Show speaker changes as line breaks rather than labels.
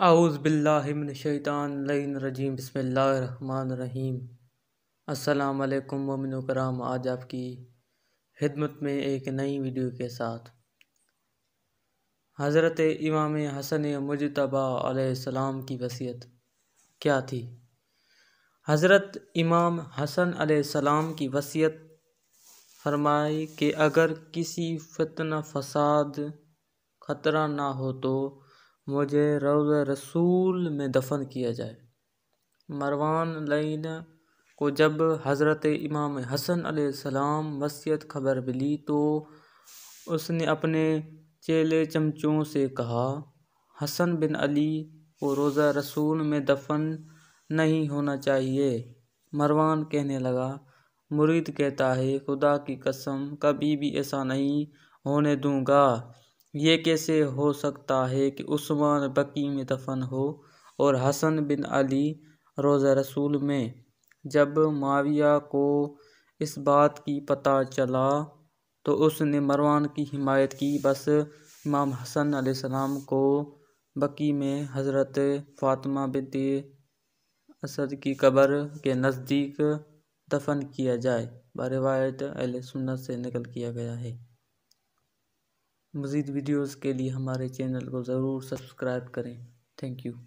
आउज़बिल्लिमिनशैतान रजीम बसमीम अल्लाम ममिन कराम आज आपकी खिदमत में एक नई वीडियो के साथ हज़रत इमाम हसन मुजतबा सलाम की वसीयत क्या थी हज़रत इमाम हसन सलाम की वसीयत फरमाई कि अगर किसी फितना फसाद ख़तरा ना हो तो मुझे रौज़ रसूल में दफन किया जाए मरवान लईन को जब हज़रत इमाम हसन सलाम वसीयत खबर मिली तो उसने अपने चेले चमचों से कहा हसन बिन अली को रोज़ा रसूल में दफन नहीं होना चाहिए मरवान कहने लगा मुरीद कहता है खुदा की कसम कभी भी ऐसा नहीं होने दूंगा ये कैसे हो सकता है कि उस्मान बकी में दफन हो और हसन बिन अली रोज़ा रसूल में जब माविया को इस बात की पता चला तो उसने मरवान की हिमायत की बस इमाम हसन सलाम को बकी में हज़रत फ़ातिमा बिन असद की कब्र के नज़दीक दफन किया जाए बरवायत अल सुन्नत से नकल किया गया है मज़ीद वीडियोज़ के लिए हमारे चैनल को ज़रूर सब्सक्राइब करें थैंक यू